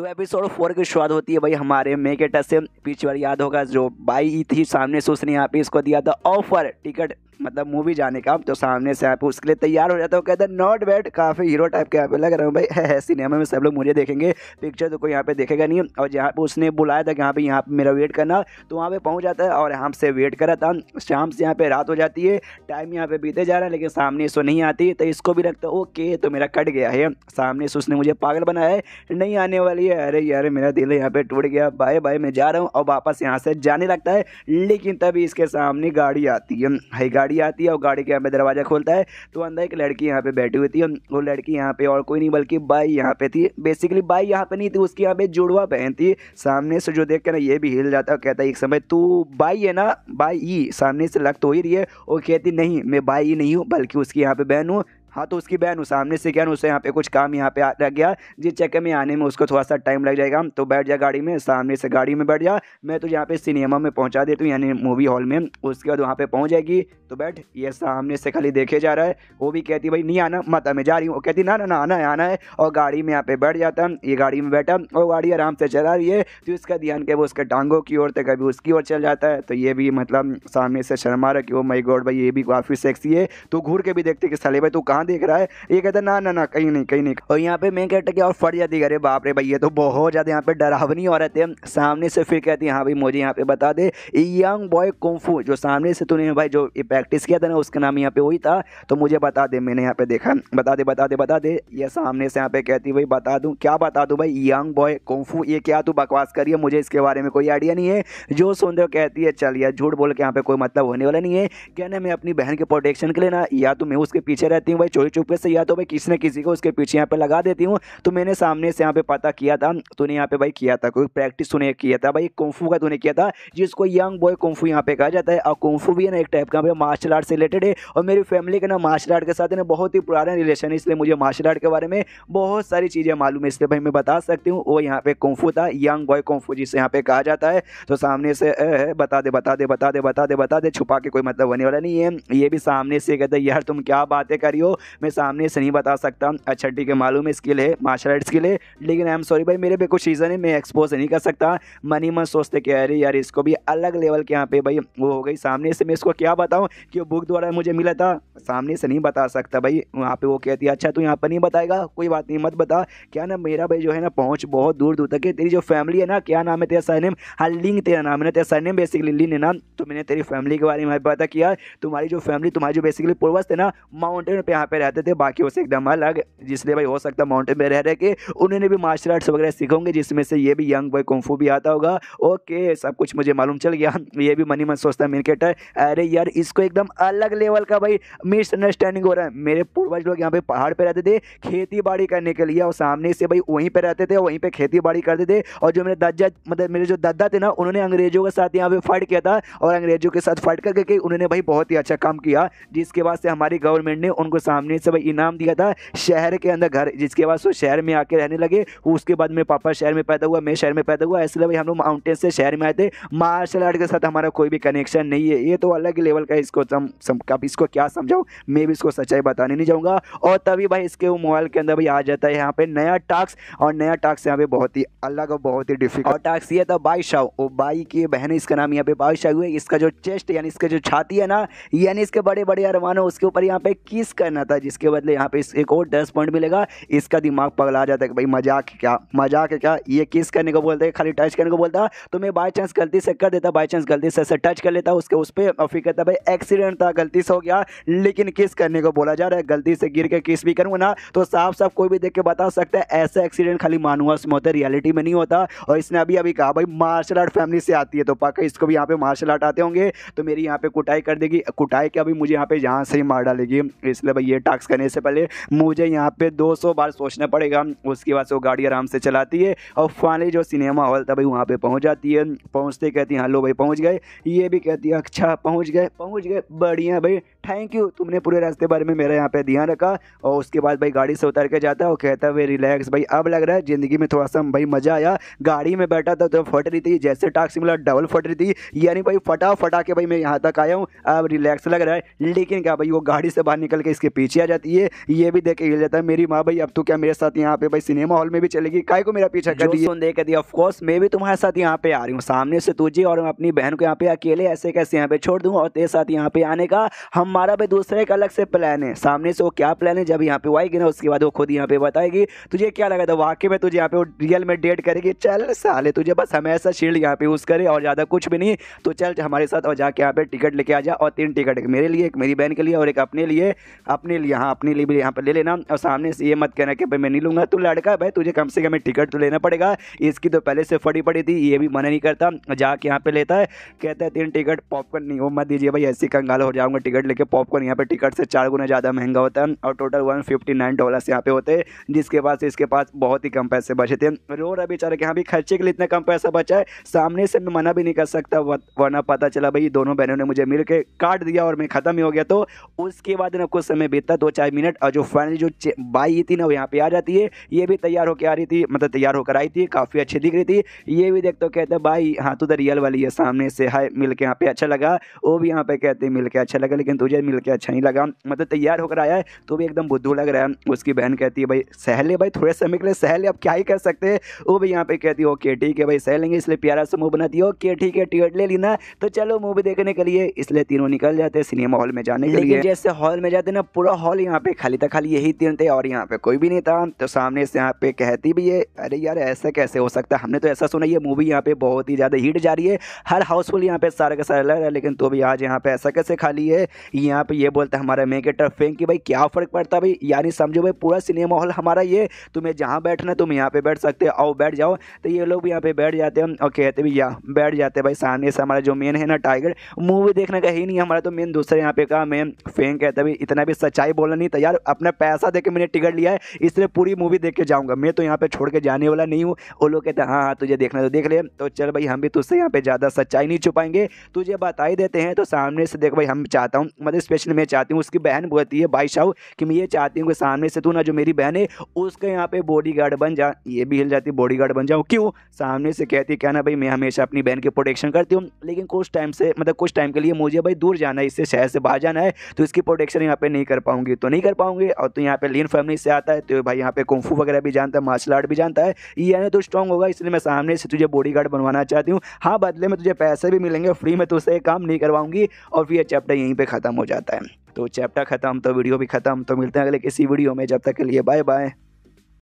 तो episode four की शुरुआत होती है भाई हमारे मेकेटा से बार याद होगा जो बाई थी सामने से उसने यहाँ पे इसको दिया था ऑफर टिकट मतलब मूवी जाने का तो सामने से आप उसके लिए तैयार हो है वो कहते हैं नॉट बैड काफ़ी हीरो टाइप के यहाँ पे लग रहा हूँ भाई है सिनेमा में सब लोग मुझे देखेंगे पिक्चर तो कोई यहाँ पे देखेगा नहीं और जहाँ पे उसने बुलाया था कि यहाँ पे यहाँ पे मेरा वेट करना तो वहाँ पर पहुँच जाता है और यहाँ से वेट करा था शाम से यहाँ पर रात हो जाती है टाइम यहाँ पर बीते जा रहा है लेकिन सामने सो नहीं आती तो इसको भी लगता ओके तो मेरा कट गया है सामने से उसने मुझे पागल बनाया है नहीं आने वाली है अरे यार मेरा दिल यहाँ पे टूट गया बाय बाय मैं जा रहा हूँ और वापस यहाँ से जाने लगता है लेकिन तभी इसके सामने गाड़ी आती है गाड़ी गाड़ी आती है और गाड़ी के यहाँ पे दरवाज़ा खोलता है तो अंदर एक लड़की यहाँ पे बैठी हुई थी वो लड़की यहाँ पे और कोई नहीं बल्कि बाई यहाँ पे थी बेसिकली बाई यहाँ पे नहीं थी उसकी यहाँ पे जुड़वा पहन थी सामने से जो देख के ना ये भी हिल जाता है कहता है एक समय तू बाई है ना बाई सामने से लग तो ही रही है और कहती नहीं मैं बाई नहीं हूँ बल्कि उसकी यहाँ पे बहन हूँ हाँ तो उसकी बहन सामने से क्या उसे यहाँ पे कुछ काम यहाँ पे रह गया जिस चक्कर में आने में उसको थोड़ा सा टाइम लग जाएगा तो बैठ जा गाड़ी में सामने से गाड़ी में बैठ जा मैं तो यहाँ पे सिनेमा में पहुँचा देती हूँ यानी मूवी हॉल में उसके बाद वहाँ पे पहुँच जाएगी तो बैठ ये सामने से खाली देखे जा रहा है वो भी कहती भाई नहीं आना माता मैं जा रही हूँ वो कहती ना ना ना आना है आना है और गाड़ी में यहाँ पे बैठ जाता ये गाड़ी में बैठा और गाड़ी आराम से चला रही है तो इसका ध्यान कभी उसके टांगों की ओर तो कभी उसकी ओर चल जाता है तो ये भी मतलब सामने से शर्मा रहा कि वो मई गोड भाई ये भी काफ़ी सेक्सी है तो घूर के भी देखते कि सले भाई तू कहाँ कहाँ देख रहा है ये कहता ना ना ना कहीं नहीं कहीं नहीं और यहाँ पे मैं कहता क्या और फट जाती अरे बाप रे भाई ये तो बहुत ज़्यादा यहाँ पे डरावनी रहते हैं सामने से फिर कहती है हाँ भाई मुझे यहाँ पे बता दे यंग बॉय कुंफू जो सामने से तूने भाई जो प्रैक्टिस किया था ना उसका नाम यहाँ पे वही था तो मुझे बता दे मैंने यहाँ पे देखा बता दे बता दे बता दे ये सामने से यहाँ पे कहती भाई बता दूँ क्या बता दूँ भाई यंग बॉय कुंफू ये क्या तू बकवास करिए मुझे इसके बारे में कोई आइडिया नहीं है जो सुन सुंदर कहती है चल यार झूठ बोल के यहाँ पे कोई मतलब होने वाला नहीं है क्या ना मैं अपनी बहन के प्रोटेक्शन के लिए ना या तो मैं उसके पीछे रहती हूँ चोरी चुपके से या तो भाई किसी ने किसी को उसके पीछे यहाँ पे लगा देती हूँ तो मैंने सामने से यहाँ पे पता किया था तूने यहाँ पे भाई किया था कोई प्रैक्टिस तूने किया था भाई कुंफू का तूने किया था जिसको यंग बॉय कुंफू यहाँ पे कहा जाता है और कुंफू भी है ना एक टाइप का मार्शल आर्ट से रिलेटेड है और मेरी फैमिली का ना मार्शल आर्ट के साथ ना बहुत ही पुराना रिलेशन है इसलिए मुझे मार्शल आर्ट के बारे में बहुत सारी चीज़ें मालूम है इसलिए भाई मैं बता सकती हूँ वो यहाँ पे कुंफू था यंग बॉय कुंफू जिसे यहाँ पे कहा जाता है तो सामने से बता दे बता दे बता दे बता दे बता दे छुपा के कोई मतलब होने वाला नहीं है ये भी सामने से कहता है यार तुम क्या बातें करी हो मैं सामने से नहीं बता सकता अच्छा ठीक है मालूम है स्किल है मार्शल आर्ट स्किल है लेकिन आई एम सॉरी भाई मेरे पे कुछ रीज़न है मैं एक्सपोज नहीं कर सकता मनी मन सोचते कि अरे यार इसको भी अलग लेवल के यहाँ पे भाई वो हो गई सामने से मैं इसको क्या बताऊँ कि वो बुक द्वारा मुझे मिला था सामने से नहीं बता सकता भाई वहाँ पर वो कहती है अच्छा तू यहाँ पर नहीं बताएगा कोई बात नहीं मत बता क्या ना मेरा भाई जो है ना पहुँच बहुत दूर दूर तक है तेरी जो फैमिली है ना क्या नाम है तेरा सरनेम हाँ लिंग तेरा नाम है ना तेरा सरनेम बेसिकली लिन है ना तो मैंने तेरी फैमिली के बारे में पता किया तुम्हारी जो फैमिली तुम्हारी जो बेसिकली पूर्वज थे ना माउंटेन पर यहाँ पे रहते थे बाकी उसे एकदम अलग जिसलिए भाई हो सकता है माउंटेन में रह रहे के उन्होंने भी मार्शल आर्ट्स वगैरह सीखोगे जिसमें से ये भी यंग बॉय कुंफू भी आता होगा ओके सब कुछ मुझे मालूम चल गया ये भी मनी मन सोचता है क्रिकेटर अरे यार इसको एकदम अलग लेवल का भाई मिसअंडरस्टैंडिंग हो रहा है मेरे पूर्वज लोग यहाँ पे पहाड़ पे रहते थे खेती बाड़ी करने के लिए और सामने से भाई वहीं पर रहते थे वहीं पर खेती बाड़ी करते थे और जो मेरे दादा मतलब मेरे जो दादा थे ना उन्होंने अंग्रेजों के साथ यहाँ पे फाइट किया था और अंग्रेजों के साथ फाइट करके उन्होंने भाई बहुत ही अच्छा काम किया जिसके बाद से हमारी गवर्नमेंट ने उनको हमने सब इनाम दिया था शहर के अंदर घर जिसके बाद वो शहर में आके रहने लगे उसके बाद मेरे पापा शहर में पैदा हुआ मैं शहर में पैदा हुआ इसलिए भाई हम लोग माउंटेन से शहर में आए थे मार्शल आर्ट के साथ हमारा कोई भी कनेक्शन नहीं है ये तो अलग लेवल का इसको अब इसको क्या समझाऊँ मैं भी इसको सच्चाई बताने नहीं जाऊँगा और तभी भाई इसके मोबाइल के अंदर भाई आ जाता है यहाँ पे नया टास्क और नया टास्क यहाँ पे बहुत ही अलग और बहुत ही डिफिकल्ट और टास्क ये था बाईशाव वो बाई की बहन इसका नाम यहाँ पे बाईशाव है इसका जो चेस्ट यानी इसका जो छाती है ना यानी इसके बड़े बड़े अरमान उसके ऊपर यहाँ पे किस करना जाता है जिसके बदले यहाँ पे एक और दस पॉइंट मिलेगा इसका दिमाग पगला जाता है कि भाई मजाक क्या मजाक क्या ये किस करने को बोलता है खाली टच करने को बोलता तो मैं बाई चांस गलती से कर देता बाई चांस गलती से टच कर लेता उसके उस पर और फिर कहता भाई एक्सीडेंट था गलती से हो गया लेकिन किस करने को बोला जा रहा है गलती से गिर के किस भी करूँगा ना तो साफ साफ कोई भी देख के बता सकता है ऐसा एक्सीडेंट खाली मानुअस में होता रियलिटी में नहीं होता और इसने अभी अभी कहा भाई मार्शल आर्ट फैमिली से आती है तो पाकर इसको भी यहाँ पे मार्शल आर्ट आते होंगे तो मेरी यहाँ पे कुटाई कर देगी कुटाई के अभी मुझे यहाँ पे जहाँ से ही मार डालेगी इसलिए भाई ये टास्क करने से पहले मुझे यहाँ पे 200 बार सोचना पड़ेगा उसके बाद से वो गाड़ी आराम से चलाती है और फाइनली जो सिनेमा हॉल था भाई वहाँ पर पहुँच जाती है पहुँचते कहती हैं हाँ लो भाई पहुँच गए ये भी कहती है अच्छा पहुँच गए पहुँच गए बढ़िया भाई थैंक यू तुमने पूरे रास्ते बारे में मेरा यहाँ पे ध्यान रखा और उसके बाद भाई गाड़ी से उतर के जाता है और कहता है भाई रिलैक्स भाई अब लग रहा है ज़िंदगी में थोड़ा सा भाई मज़ा आया गाड़ी में बैठा था तो फट रही थी जैसे टैक्सी मिला डबल फट रही थी यानी भाई फटा फटा के भाई मैं यहाँ तक आया हूँ अब रिलैक्स लग रहा है लेकिन क्या भाई वो गाड़ी से बाहर निकल के इसके पीछे आ जाती है ये भी देख के जाता है मेरी माँ भाई अब तो क्या मेरे साथ यहाँ पे भाई सिनेमा हॉल में भी चलेगी काय को मेरा पीछा कर दिया देख दिया ऑफकोर्स मैं भी तुम्हारे साथ यहाँ पे आ रही हूँ सामने से तुझे और अपनी बहन को यहाँ पे अकेले ऐसे कैसे यहाँ पे छोड़ दूँ और तेरे साथ यहाँ पे आने का हम हमारा भाई दूसरा एक अलग से प्लान है सामने से वो क्या प्लान है जब यहाँ पे वाई गिना उसके बाद वो खुद यहाँ पे बताएगी तुझे क्या लगा था वाकई में तुझे यहाँ पे वो रियल में डेट करेगी चल साले तुझे बस हमेशा शील्ड यहाँ पे यूज़ करे और ज़्यादा कुछ भी नहीं तो चल हमारे साथ और जाके यहाँ पे टिकट लेके आ जा और तीन टिकट एक मेरे लिए एक मेरी बहन के लिए और एक अपने लिए अपने लिए हाँ अपने लिए भी यहाँ पर ले लेना और सामने से ये मत कहना कि भाई मैं नहीं लूँगा तू लड़का भाई तुझे कम से कम टिकट तो लेना पड़ेगा इसकी तो पहले से फटी पड़ी थी ये भी मना नहीं करता जाके यहाँ पे लेता है कहता है तीन टिकट पॉपकॉर्न नहीं वो मत दीजिए भाई ऐसे कंगाल हो जाऊँगा टिकट लेके के पॉपकॉर्न यहाँ पे टिकट से चार गुना ज़्यादा महंगा होता है और total one fifty nine dollars यहाँ पे होते हैं जिसके बाद इसके पास बहुत ही कम पैसे बचे थे रो रहा बेचारा कि यहाँ भी खर्चे के लिए इतना कम पैसा बचा है सामने से मैं मना भी नहीं कर सकता वरना पता चला भाई दोनों बहनों ने मुझे मिल काट दिया और मैं ख़त्म ही हो गया तो उसके बाद ना कुछ समय बीतता दो चार मिनट और जो फाइनल जो बाई थी ना वो यहाँ पर आ जाती है ये भी तैयार होकर आ रही थी मतलब तैयार होकर आई थी काफ़ी अच्छी दिख रही थी ये भी देख तो कहते भाई हाँ तो रियल वाली है सामने से हाय मिल यहाँ पे अच्छा लगा वो भी यहाँ पे कहते मिल अच्छा लगा लेकिन तुझे मुझे मिलकर अच्छा नहीं लगा मतलब तैयार होकर आया है तो भी एकदम बुद्धू लग रहा है उसकी बहन कहती है भाई सहले भाई थोड़े समय के लिए सहले अब क्या ही कर सकते हैं वो भी यहाँ पे कहती है ओके ठीक है भाई सह लेंगे इसलिए प्यारा सा मुँह बनाती है ओके ठीक है टिकट ले लेना तो चलो मूवी देखने के लिए इसलिए तीनों निकल जाते हैं सिनेमा हॉल में जाने के लिए जैसे हॉल में जाते ना पूरा हॉल यहाँ पे खाली था खाली यही तीन थे और यहाँ पे कोई भी नहीं था तो सामने से यहाँ पे कहती भी है अरे यार ऐसा कैसे हो सकता है हमने तो ऐसा सुना ये मूवी यहाँ पे बहुत ही ज़्यादा हीट जा रही है हर हाउसफुल यहाँ पे सारा का सारा लग रहा है लेकिन तो भी आज यहाँ पे ऐसा कैसे खाली है यहाँ पे ये बोलता है हमारा मेकेटर फेंक कि भाई क्या फ़र्क पड़ता है भाई यानी समझो भाई पूरा सिनेमा हॉल हमारा ये तुम्हें जहाँ बैठना तुम यहाँ पे बैठ सकते हो आओ बैठ जाओ तो ये लोग भी यहाँ पे बैठ जाते हैं और कहते भी यहाँ बैठ जाते हैं भाई सामने से हमारा जो मेन है ना टाइगर मूवी देखने का ही नहीं हमारा तो मेन दूसरे यहाँ पे का मेन फेंक कहते भाई इतना भी सच्चाई बोलना नहीं था यार अपना पैसा दे मैंने टिकट लिया है इसलिए पूरी मूवी देख के जाऊँगा मैं तो यहाँ पर छोड़ के जाने वाला नहीं हूँ वो लोग कहते हैं हाँ हाँ तुझे देखना तो देख ले तो चल भाई हम भी तुझसे यहाँ पर ज़्यादा सच्चाई नहीं छुपाएंगे तुझे बता ही देते हैं तो सामने से देख भाई हम चाहता हूँ मदद मतलब स्पेशल मैं चाहती हूँ उसकी बहन बोलती है भाई साहब कि मैं ये चाहती हूँ कि सामने से तू ना जो मेरी बहन है उसके यहाँ पे बॉडी गार्ड बन जा ये भी हिल जाती है बॉडी गार्ड बन जाऊँ क्यों सामने से कहती क्या ना भाई मैं हमेशा अपनी बहन की प्रोटेक्शन करती हूँ लेकिन कुछ टाइम से मतलब कुछ टाइम के लिए मुझे भाई दूर जाना है इससे शहर से बाहर जाना है तो इसकी प्रोटेक्शन यहाँ पे नहीं कर पाऊंगी तो नहीं कर पाऊंगी और तो यहाँ पे लीन फैमिली से आता है तो भाई यहाँ पे कुंफू वगैरह भी जानता है मार्शल आर्ट भी जानता है ये ना तो स्ट्रॉन्ग होगा इसलिए मैं सामने से तुझे बॉडी गार्ड बनवाना चाहती हूँ हाँ बदले में तुझे पैसे भी मिलेंगे फ्री में तो उसे काम नहीं करवाऊंगी और फिर यह चैप्टर यहीं पर खत्म हो जाता है तो चैप्टर खत्म तो वीडियो भी खत्म तो मिलते हैं अगले किसी वीडियो में जब तक के लिए बाय बाय